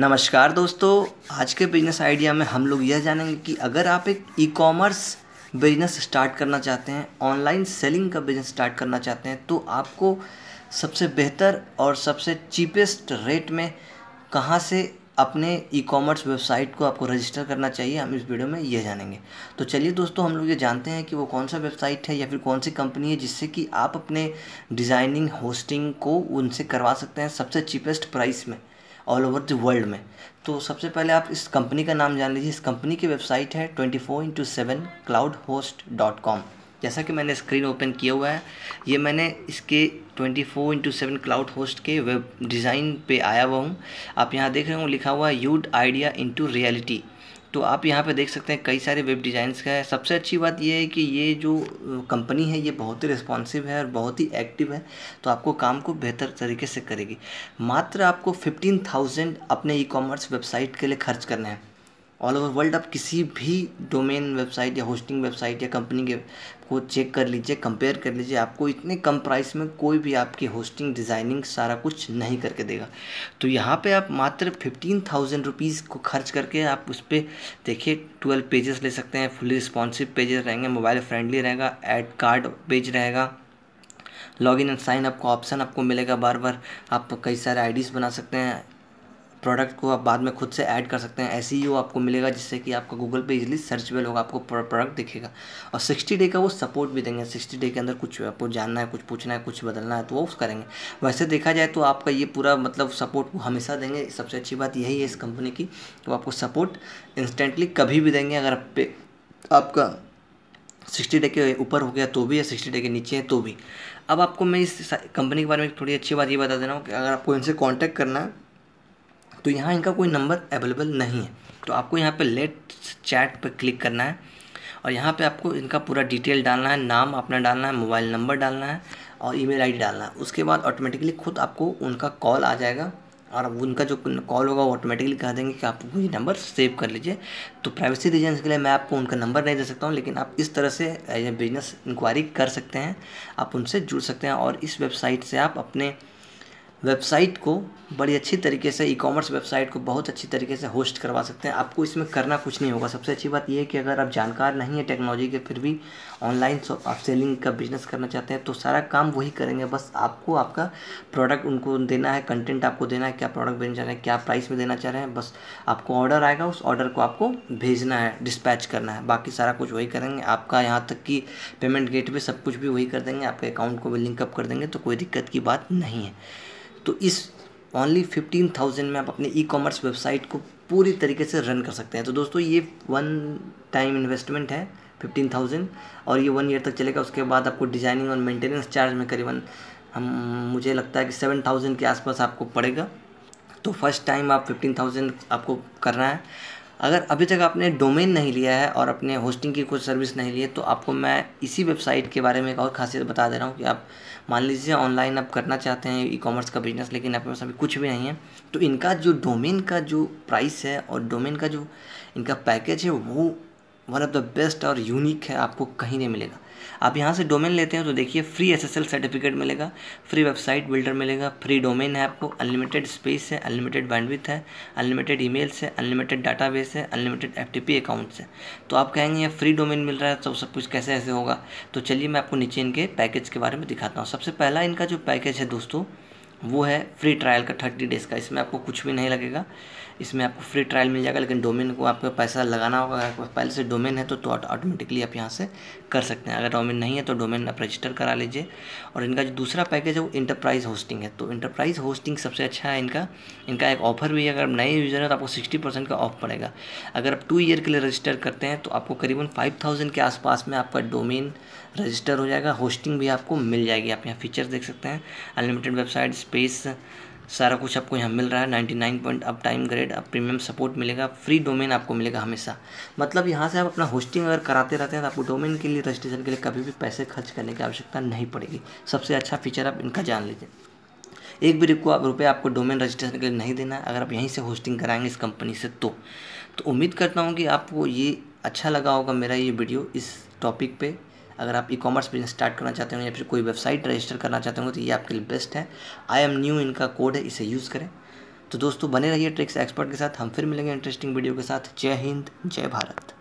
नमस्कार दोस्तों आज के बिजनेस आइडिया में हम लोग यह जानेंगे कि अगर आप एक ई कॉमर्स बिजनेस स्टार्ट करना चाहते हैं ऑनलाइन सेलिंग का बिजनेस स्टार्ट करना चाहते हैं तो आपको सबसे बेहतर और सबसे चीपेस्ट रेट में कहाँ से अपने ई कॉमर्स वेबसाइट को आपको रजिस्टर करना चाहिए हम इस वीडियो में ये जानेंगे तो चलिए दोस्तों हम लोग ये जानते हैं कि वो कौन सा वेबसाइट है या फिर कौन सी कंपनी है जिससे कि आप अपने डिज़ाइनिंग होस्टिंग को उनसे करवा सकते हैं सबसे चीपेस्ट प्राइस में ऑल ओवर द वर्ल्ड में तो सबसे पहले आप इस कंपनी का नाम जान लीजिए इस कंपनी की वेबसाइट है twenty four into seven cloud host dot com जैसा कि मैंने स्क्रीन ओपन किया हुआ है ये मैंने इसके 24 four into seven cloud host के वेब डिज़ाइन पे आया हुआ हूँ आप यहाँ देख रहे हो लिखा हुआ है यूड आइडिया इंटू रियलिटी तो आप यहाँ पे देख सकते हैं कई सारे वेब डिज़ाइंस का है सबसे अच्छी बात यह है कि ये जो कंपनी है ये बहुत ही रिस्पॉन्सिव है और बहुत ही एक्टिव है तो आपको काम को बेहतर तरीके से करेगी मात्र आपको फिफ्टीन थाउजेंड अपने ई कॉमर्स वेबसाइट के लिए खर्च करना है ऑल ओवर वर्ल्ड आप किसी भी डोमेन वेबसाइट या होस्टिंग वेबसाइट या कंपनी के को चेक कर लीजिए कंपेयर कर लीजिए आपको इतने कम प्राइस में कोई भी आपकी होस्टिंग डिज़ाइनिंग सारा कुछ नहीं करके देगा तो यहाँ पे आप मात्र फिफ्टीन थाउजेंड रुपीज़ को खर्च करके आप उस पर देखिए ट्वेल्व पेजेस ले सकते हैं फुली रिस्पॉन्सिव पेजेस रहेंगे मोबाइल फ्रेंडली रहेगा एड कार्ड पेज रहेगा लॉगिन एंड साइन अप का ऑप्शन आपको मिलेगा बार बार आप कई सारे आईडीज़ बना सकते हैं प्रोडक्ट को आप बाद में खुद से ऐड कर सकते हैं ऐसी ही आपको मिलेगा जिससे कि आपका गूगल पे इजीली वेल होगा आपको प्रोडक्ट दिखेगा और सिक्सटी डे का वो सपोर्ट भी देंगे सिक्सटी डे के अंदर कुछ आपको जानना है कुछ पूछना है कुछ बदलना है तो वो करेंगे वैसे देखा जाए तो आपका ये पूरा मतलब सपोर्ट वो हमेशा देंगे सबसे अच्छी बात यही है इस कंपनी की वो आपको सपोर्ट इंस्टेंटली कभी भी देंगे अगर आप पे आपका सिक्सटी डे के ऊपर हो गया तो भी या सिक्सटी डे के नीचे है तो भी अब आपको मैं इस कंपनी के बारे में थोड़ी अच्छी बात ये बता दे रहा हूँ कि अगर आपको इनसे कांटेक्ट करना है तो यहाँ इनका कोई नंबर अवेलेबल नहीं है तो आपको यहाँ पर लेट चैट पर क्लिक करना है और यहाँ पर आपको इनका पूरा डिटेल डालना है नाम अपना डालना है मोबाइल नंबर डालना है और ईमेल आईडी डालना है उसके बाद ऑटोमेटिकली खुद आपको उनका कॉल आ जाएगा और उनका जो कॉल होगा वो ऑटोमेटिकली कह देंगे कि आप ये नंबर सेव कर लीजिए तो प्राइवेसी रीजन के लिए मैं आपको उनका नंबर नहीं दे सकता हूँ लेकिन आप इस तरह से बिजनेस इंक्वायरी कर सकते हैं आप उनसे जुड़ सकते हैं और इस वेबसाइट से आप अपने वेबसाइट को बड़ी अच्छी तरीके से ई कॉमर्स वेबसाइट को बहुत अच्छी तरीके से होस्ट करवा सकते हैं आपको इसमें करना कुछ नहीं होगा सबसे अच्छी बात यह है कि अगर आप जानकार नहीं है टेक्नोलॉजी के फिर भी ऑनलाइन आप सेलिंग का बिजनेस करना चाहते हैं तो सारा काम वही करेंगे बस आपको आपका प्रोडक्ट उनको देना है कंटेंट आपको देना है क्या प्रोडक्ट देना चाह रहे हैं क्या प्राइस में देना चाह रहे हैं बस आपको ऑर्डर आएगा उस ऑर्डर को आपको भेजना है डिस्पैच करना है बाकी सारा कुछ वही करेंगे आपका यहाँ तक कि पेमेंट गेट पर सब कुछ भी वही कर देंगे आपके अकाउंट को भी लिंकअप कर देंगे तो कोई दिक्कत की बात नहीं है तो इस ओनली फिफ्टीन थाउजेंड में आप अपने ई कॉमर्स वेबसाइट को पूरी तरीके से रन कर सकते हैं तो दोस्तों ये वन टाइम इन्वेस्टमेंट है फिफ्टीन थाउजेंड और ये वन ईयर तक चलेगा उसके बाद आपको डिजाइनिंग और मेंटेनेंस चार्ज में करीबन हम मुझे लगता है कि सेवन थाउजेंड के आसपास आपको पड़ेगा तो फर्स्ट टाइम आप फिफ्टीन थाउजेंड आपको करना है अगर अभी तक आपने डोमेन नहीं लिया है और अपने होस्टिंग की कोई सर्विस नहीं ली है तो आपको मैं इसी वेबसाइट के बारे में एक और खासियत बता दे रहा हूँ कि आप मान लीजिए ऑनलाइन आप करना चाहते हैं ई कॉमर्स का बिजनेस लेकिन आपके पास अभी कुछ भी नहीं है तो इनका जो डोमेन का जो प्राइस है और डोमेन का जो इनका पैकेज है वो वन ऑफ द बेस्ट और यूनिक है आपको कहीं नहीं मिलेगा आप यहाँ से डोमेन लेते हैं तो देखिए फ्री एसएसएल सर्टिफिकेट मिलेगा फ्री वेबसाइट बिल्डर मिलेगा फ्री डोमेन है आपको अनलिमिटेड स्पेस है अनलिमिटेड बैंडविथ है अनलिमिटेड ईमेल्स है अनलिमिटेड डाटाबेस है अनलिमिटेड पी अकाउंट्स है तो आप कहेंगे ये फ्री डोमेन मिल रहा है तो सब कुछ कैसे ऐसे होगा तो चलिए मैं आपको नीचे इनके पैकेज के बारे में दिखाता हूँ सबसे पहला इनका जो पैकेज है दोस्तों वो है फ्री ट्रायल का थर्टी डेज़ का इसमें आपको कुछ भी नहीं लगेगा इसमें आपको फ्री ट्रायल मिल जाएगा लेकिन डोमेन को आपको पैसा लगाना होगा अगर आपके पहले से डोमेन है तो तो ऑटोमेटिकली आप यहाँ से कर सकते हैं अगर डोमेन नहीं है तो डोमेन आप रजिस्टर करा लीजिए और इनका जो दूसरा पैकेज है वो इंटरप्राइज होस्टिंग है तो इंटरप्राइज होस्टिंग सबसे अच्छा है इनका इनका एक ऑफर भी है अगर नए यूज़र हैं तो आपको सिक्सटी परसेंट का ऑफ पड़ेगा अगर आप टू ईयर के लिए रजिस्टर करते हैं तो आपको करीबन फाइव थाउजेंड के आसपास में आपका डोमेन रजिस्टर हो जाएगा होस्टिंग भी आपको मिल जाएगी आप यहाँ फीचर्स देख सकते हैं अनलिमिटेड वेबसाइट स्पेस सारा कुछ आपको यहाँ मिल रहा है 99 पॉइंट अब टाइम ग्रेड अब प्रीमियम सपोर्ट मिलेगा फ्री डोमेन आपको मिलेगा हमेशा मतलब यहाँ से आप अपना होस्टिंग अगर कराते रहते हैं तो आपको डोमेन के लिए रजिस्ट्रेशन के लिए कभी भी पैसे खर्च करने की आवश्यकता नहीं पड़ेगी सबसे अच्छा फीचर आप इनका जान लीजिए एक भी रुपये आपको डोमेन रजिस्ट्रेशन के लिए नहीं देना अगर आप यहीं से होस्टिंग कराएंगे इस कंपनी से तो तो उम्मीद करता हूँ कि आपको ये अच्छा लगा होगा मेरा ये वीडियो इस टॉपिक पर अगर आप ई कॉमर्स बिजनेस स्टार्ट करना चाहते हो या फिर कोई वेबसाइट रजिस्टर करना चाहते हो तो ये आपके लिए बेस्ट है आई एम न्यू इनका कोड है इसे यूज़ करें तो दोस्तों बने रहिए ट्रिक्स एक्सपर्ट के साथ हम फिर मिलेंगे इंटरेस्टिंग वीडियो के साथ जय हिंद जय भारत